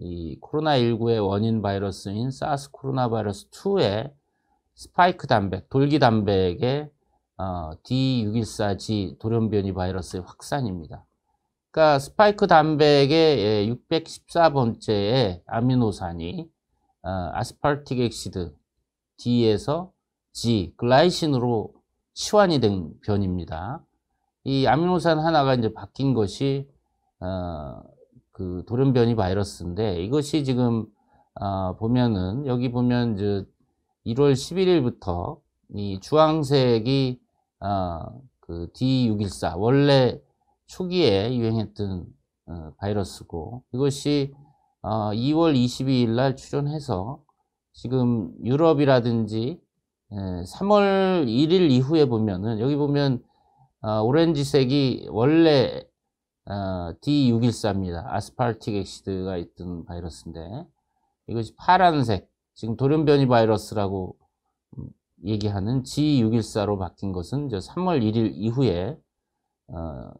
이 코로나19의 원인 바이러스인 사스 코로나 바이러스 2의 스파이크 단백, 돌기 단백의 어, D614G 돌연변이 바이러스의 확산입니다. 그러니까 스파이크 단백의 예, 614번째의 아미노산이 어, 아스팔틱 엑시드 D에서 G, 글라이신으로 치환이 된 변입니다. 이 아미노산 하나가 이제 바뀐 것이 어, 그 돌연변이 바이러스인데 이것이 지금 어, 보면은 여기 보면 이제 1월 11일부터 이 주황색이 어, 그 D614 원래 초기에 유행했던 어, 바이러스고 이것이 어, 2월 22일 날 출현해서 지금 유럽이라든지 에, 예, 3월 1일 이후에 보면은 여기 보면 어, 오렌지색이 원래 어, D614입니다. 아스팔틱 액시드가 있던 바이러스인데 이것이 파란색, 지금 돌연변이 바이러스라고 얘기하는 G614로 바뀐 것은 저 3월 1일 이후에 어,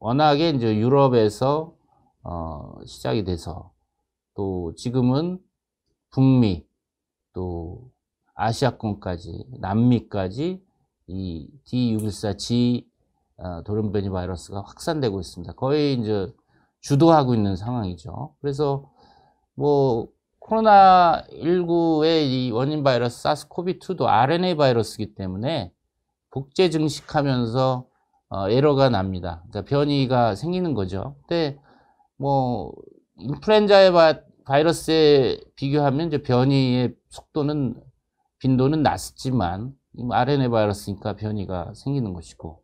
워낙에 이제 유럽에서 어, 시작이 돼서 또 지금은 북미 또 아시아권까지 남미까지 이 D614G 어, 돌연변이 바이러스가 확산되고 있습니다. 거의 이제 주도하고 있는 상황이죠. 그래서 뭐 코로나 19의 이 원인 바이러스 사스코비2도 RNA 바이러스이기 때문에 복제 증식하면서 어, 에러가 납니다. 그러니까 변이가 생기는 거죠. 근데 뭐 인플루엔자의 바, 바이러스에 비교하면 이제 변이의 속도는 빈도는 낮지만 RNA 바이러스니까 변이가 생기는 것이고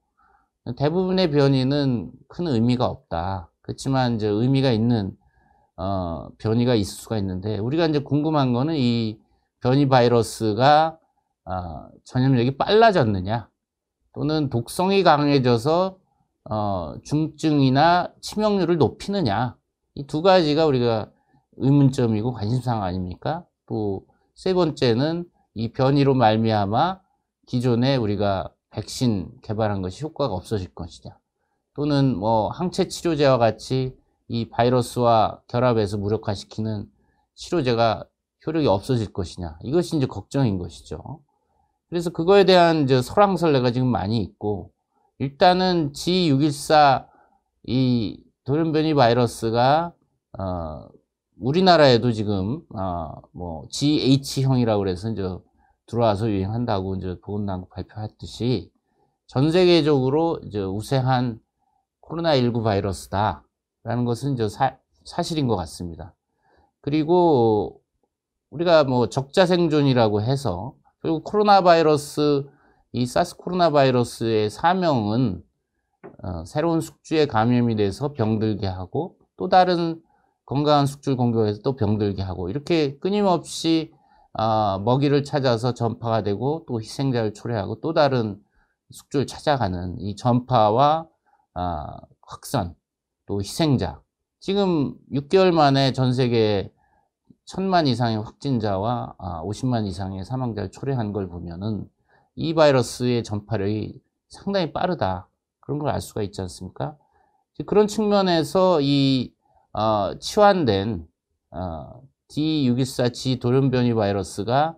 대부분의 변이는 큰 의미가 없다. 그렇지만 이제 의미가 있는 어, 변이가 있을 수가 있는데 우리가 이제 궁금한 거는 이 변이 바이러스가 어, 전염력이 빨라졌느냐 또는 독성이 강해져서 어, 중증이나 치명률을 높이느냐 이 두 가지가 우리가 의문점이고 관심사항 아닙니까? 또 세 번째는 이 변이로 말미암아 기존에 우리가 백신 개발한 것이 효과가 없어질 것이냐. 또는 뭐 항체 치료제와 같이 이 바이러스와 결합해서 무력화시키는 치료제가 효력이 없어질 것이냐. 이것이 이제 걱정인 것이죠. 그래서 그거에 대한 이제 설왕설래가 지금 많이 있고, 일단은 G614 이 돌연변이 바이러스가, 어, 우리나라에도 지금, 어, 뭐, GH형이라고 그래서 이제 들어와서 유행한다고 이제 보건당국 발표했듯이 전 세계적으로 이제 우세한 코로나19 바이러스다라는 것은 이제 사, 사실인 것 같습니다. 그리고 우리가 뭐 적자 생존이라고 해서 그리고 코로나 바이러스 이 사스 코로나 바이러스의 사명은 어, 새로운 숙주에 감염이 돼서 병들게 하고 또 다른 건강한 숙주를 공격해서 또 병들게 하고 이렇게 끊임없이 아, 먹이를 찾아서 전파가 되고 또 희생자를 초래하고 또 다른 숙주를 찾아가는 이 전파와 아, 확산 또 희생자 지금 6개월 만에 전 세계에 천만 이상의 확진자와 아, 50만 이상의 사망자를 초래한 걸 보면은 이 바이러스의 전파력이 상당히 빠르다 그런 걸 알 수가 있지 않습니까? 그런 측면에서 이 어, 치환된 어, D614 G 돌연변이 바이러스가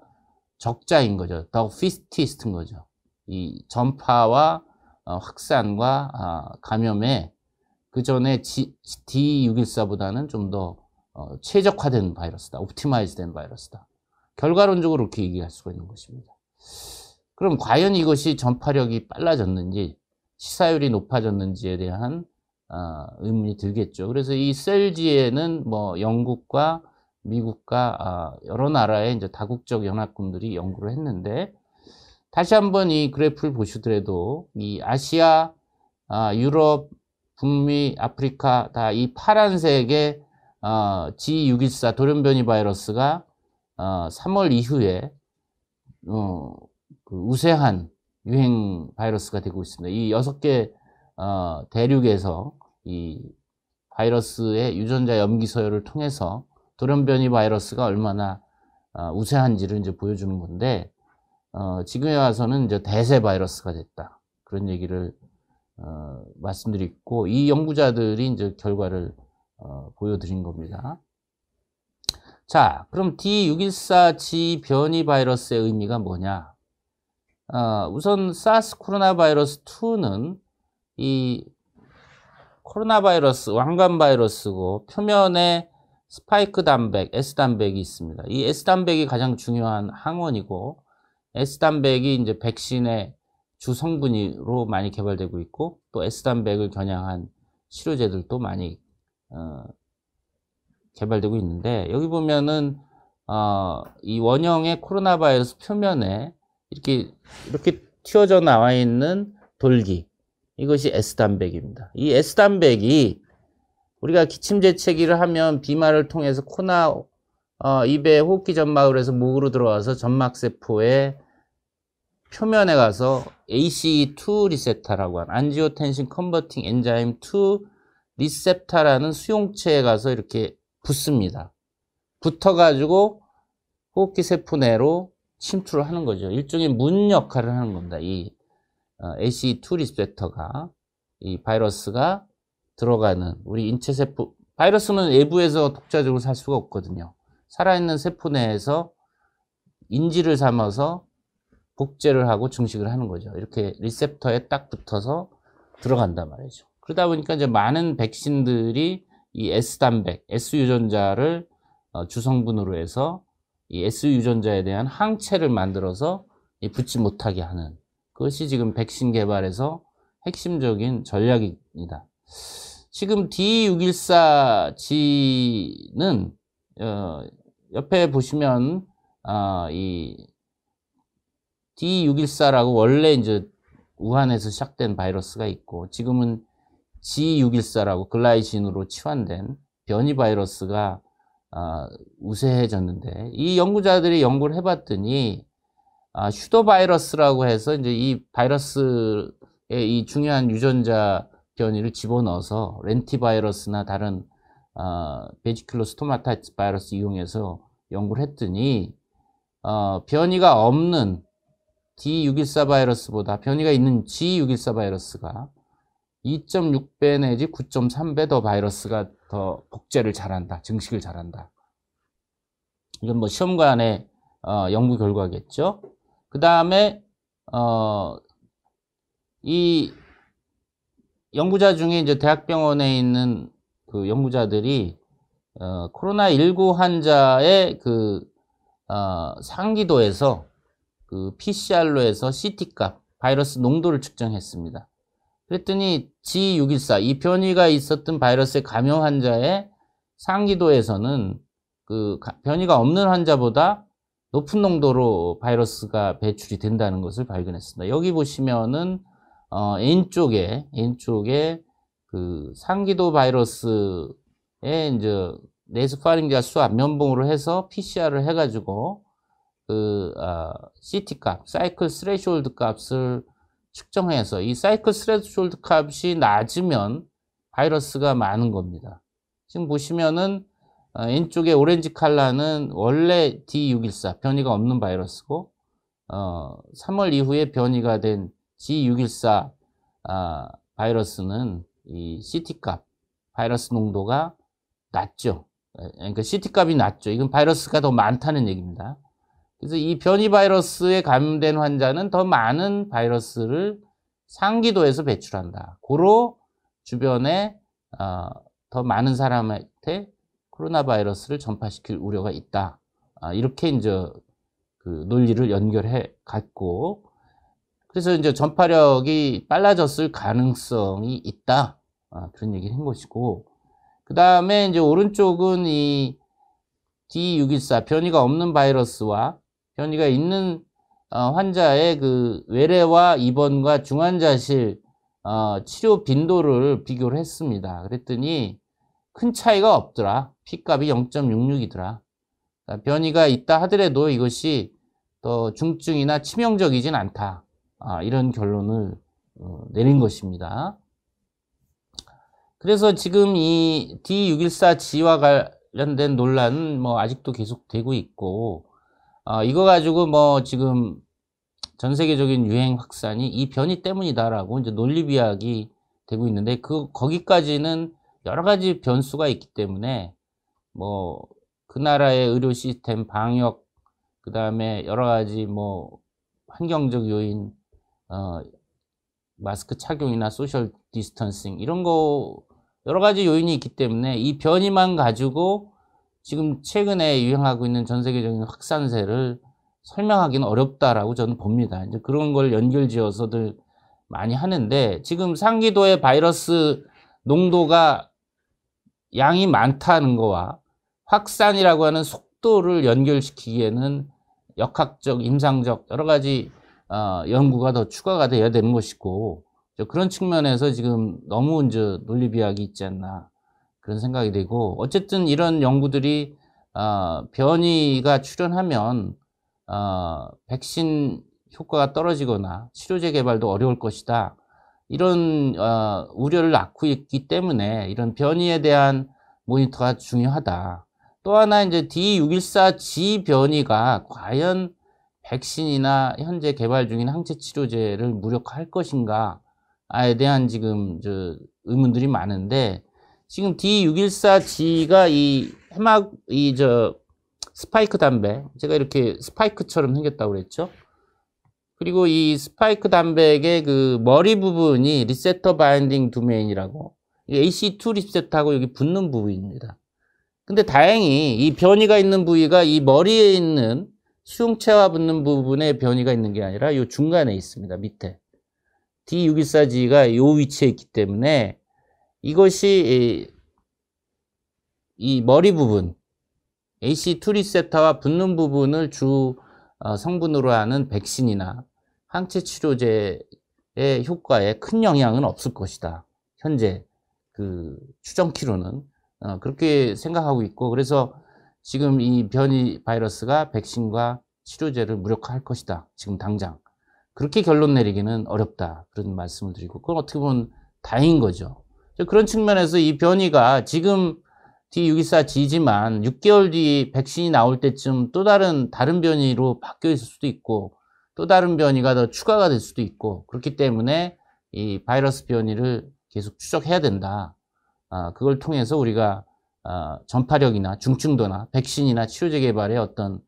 적자인 거죠. 더 피스티스트인 거죠. 이 전파와 어, 확산과 아, 감염에 그 전에 D614보다는 좀더 어, 최적화된 바이러스다. 옵티마이즈된 바이러스다. 결과론적으로 이렇게 얘기할 수가 있는 것입니다. 그럼 과연 이것이 전파력이 빨라졌는지 치사율이 높아졌는지에 대한 아, 의문이 들겠죠. 그래서 이 셀지에는 뭐 영국과 미국과 아, 여러 나라의 이제 다국적 연합군들이 연구를 했는데 다시 한번 이 그래프를 보시더라도 이 아시아, 아, 유럽, 북미, 아프리카 다 이 파란색의 G614 어, 돌연변이 바이러스가 3월 어, 이후에 어, 그 우세한 유행 바이러스가 되고 있습니다. 이 여섯 개 대륙에서 이 바이러스의 유전자 염기 서열을 통해서 돌연변이 바이러스가 얼마나 어, 우세한지를 이제 보여주는 건데 어, 지금에 와서는 이제 대세 바이러스가 됐다 그런 얘기를 어, 말씀드리고 이 연구자들이 이제 결과를 어, 보여드린 겁니다. 자, 그럼 D614G 변이 바이러스의 의미가 뭐냐? 어, 우선 사스 코로나 바이러스 2는 이 코로나 바이러스, 왕관 바이러스고 표면에 스파이크 단백, S단백이 있습니다. 이 S단백이 가장 중요한 항원이고 S단백이 이제 백신의 주 성분으로 많이 개발되고 있고 또 S단백을 겨냥한 치료제들도 많이 어, 개발되고 있는데 여기 보면은 어, 이 원형의 코로나 바이러스 표면에 이렇게 이렇게 튀어져 나와 있는 돌기 이것이 S단백입니다. 이 S단백이 우리가 기침 재채기를 하면 비말을 통해서 코나 어, 입에 호흡기 점막을 해서 목으로 들어와서 점막세포의 표면에 가서 ACE2 리셉터라고 하는 안지오텐신 컨버팅 엔자임 2 리셉터라는 수용체에 가서 이렇게 붙습니다. 붙어가지고 호흡기 세포 내로 침투를 하는 거죠. 일종의 문 역할을 하는 겁니다. 이 어, ACE2 리셉터가 이 바이러스가 들어가는 우리 인체 세포 바이러스는 외부에서 독자적으로 살 수가 없거든요. 살아있는 세포 내에서 인지를 삼아서 복제를 하고 증식을 하는 거죠. 이렇게 리셉터에 딱 붙어서 들어간단 말이죠. 그러다 보니까 이제 많은 백신들이 이 S 단백, S 유전자를 어, 주성분으로 해서 이 S 유전자에 대한 항체를 만들어서 붙지 못하게 하는 그것이 지금 백신 개발에서 핵심적인 전략입니다. 지금 D614G는 어, 옆에 보시면 어, 이 D614라고 원래 이제 우한에서 시작된 바이러스가 있고 지금은 G614라고 글라이신으로 치환된 변이 바이러스가 어, 우세해졌는데 이 연구자들이 연구를 해봤더니 아, 슈도 바이러스라고 해서 이제 이 바이러스의 이 중요한 유전자 변이를 집어넣어서 렌티바이러스나 다른 어, 베지클로스토마타 바이러스 이용해서 연구를 했더니 어, 변이가 없는 D614 바이러스보다 변이가 있는 G614 바이러스가 2.6배 내지 9.3배 더 바이러스가 더 복제를 잘한다, 증식을 잘한다. 이건 뭐 시험관의 어, 연구 결과겠죠. 그 다음에 어, 이 연구자 중에 이제 대학병원에 있는 그 연구자들이 어, 코로나19 환자의 그 어, 상기도에서 그 PCR로 해서 CT 값, 바이러스 농도를 측정했습니다. 그랬더니 G614 이 변이가 있었던 바이러스에 감염 환자의 상기도에서는 그 변이가 없는 환자보다 높은 농도로 바이러스가 배출이 된다는 것을 발견했습니다. 여기 보시면은 어, 인 쪽에 인 쪽에 그 상기도 바이러스에 이제 네스파링자 수압 면봉으로 해서 PCR을 해가지고 그 어, 아, CT 값, 사이클 스레시드 값을 측정해서 이 사이클 스레시드 값이 낮으면 바이러스가 많은 겁니다. 지금 보시면은 어, 왼쪽에 오렌지 칼라는 원래 D614 변이가 없는 바이러스고 어, 3월 이후에 변이가 된 G614 아, 바이러스는 이 CT 값, 바이러스 농도가 낮죠. 예, 그러니까 CT 값이 낮죠. 이건 바이러스가 더 많다는 얘기입니다. 그래서 이 변이 바이러스에 감염된 환자는 더 많은 바이러스를 상기도에서 배출한다. 고로 주변에 어, 더 많은 사람한테 코로나 바이러스를 전파시킬 우려가 있다. 아, 이렇게 이제 그 논리를 연결해 갔고 그래서 이제 전파력이 빨라졌을 가능성이 있다. 아, 그런 얘기를 한 것이고. 그 다음에 이제 오른쪽은 이 D614 변이가 없는 바이러스와 변이가 있는 어, 환자의 그 외래와 입원과 중환자실 어, 치료 빈도를 비교를 했습니다. 그랬더니 큰 차이가 없더라. P값이 0.66이더라. 그러니까 변이가 있다 하더라도 이것이 또 중증이나 치명적이진 않다. 아, 이런 결론을 어, 내린 것입니다. 그래서 지금 이 D614G와 관련된 논란은 뭐 아직도 계속되고 있고, 어, 이거 가지고 뭐 지금 전 세계적인 유행 확산이 이 변이 때문이다라고 이제 논리비약이 되고 있는데, 그, 거기까지는 여러 가지 변수가 있기 때문에, 뭐, 그 나라의 의료 시스템, 방역, 그 다음에 여러 가지 뭐, 환경적 요인, 어, 마스크 착용이나 소셜 디스턴싱 이런 거 여러 가지 요인이 있기 때문에 이 변이만 가지고 지금 최근에 유행하고 있는 전 세계적인 확산세를 설명하기는 어렵다라고 저는 봅니다. 이제 그런 걸 연결 지어서들 많이 하는데 지금 상기도의 바이러스 농도가 양이 많다는 거와 확산이라고 하는 속도를 연결시키기에는 역학적, 임상적 여러 가지 어, 연구가 더 추가가 되어야 되는 것이고 그런 측면에서 지금 너무 이제 논리비약이 있지 않나 그런 생각이 되고 어쨌든 이런 연구들이 어, 변이가 출현하면 어, 백신 효과가 떨어지거나 치료제 개발도 어려울 것이다 이런 우려를 낳고 있기 때문에 이런 변이에 대한 모니터가 중요하다. 또 하나 이제 D614G 변이가 과연 백신이나 현재 개발 중인 항체 치료제를 무력화할 것인가에 대한 지금 저 의문들이 많은데 지금 D614G가 이 해막 이 저 스파이크 담배 제가 이렇게 스파이크처럼 생겼다고 그랬죠. 그리고 이 스파이크 담백의그 머리 부분이 리셉터 바인딩 두메인이라고 AC2 리셉터하고 여기 붙는 부위입니다. 근데 다행히 이 변이가 있는 부위가 이 머리에 있는 수용체와 붙는 부분에 변이가 있는 게 아니라 이 중간에 있습니다. 밑에. D614G가 이 위치에 있기 때문에 이것이 이, 머리 부분, AC2 리셉터와 붙는 부분을 주 어, 성분으로 하는 백신이나 항체 치료제의 효과에 큰 영향은 없을 것이다. 현재 그 추정키로는 어, 그렇게 생각하고 있고 그래서 지금 이 변이 바이러스가 백신과 치료제를 무력화할 것이다. 지금 당장. 그렇게 결론 내리기는 어렵다. 그런 말씀을 드리고, 그건 어떻게 보면 다행인 거죠. 그런 측면에서 이 변이가 지금 D614G지만 6개월 뒤 백신이 나올 때쯤 또 다른, 다른 변이로 바뀌어 있을 수도 있고, 또 다른 변이가 더 추가가 될 수도 있고, 그렇기 때문에 이 바이러스 변이를 계속 추적해야 된다. 아, 그걸 통해서 우리가 어, 전파력이나 중증도나 백신이나 치료제 개발의 어떤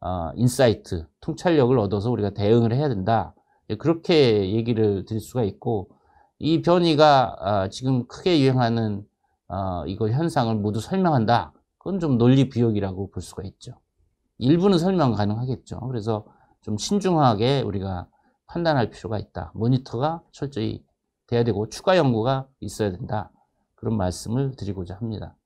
어, 인사이트, 통찰력을 얻어서 우리가 대응을 해야 된다. 예, 그렇게 얘기를 드릴 수가 있고 이 변이가 어, 지금 크게 유행하는 이거 현상을 모두 설명한다. 그건 좀 논리 비역이라고 볼 수가 있죠. 일부는 설명 가능하겠죠. 그래서 좀 신중하게 우리가 판단할 필요가 있다. 모니터가 철저히 돼야 되고 추가 연구가 있어야 된다. 그런 말씀을 드리고자 합니다.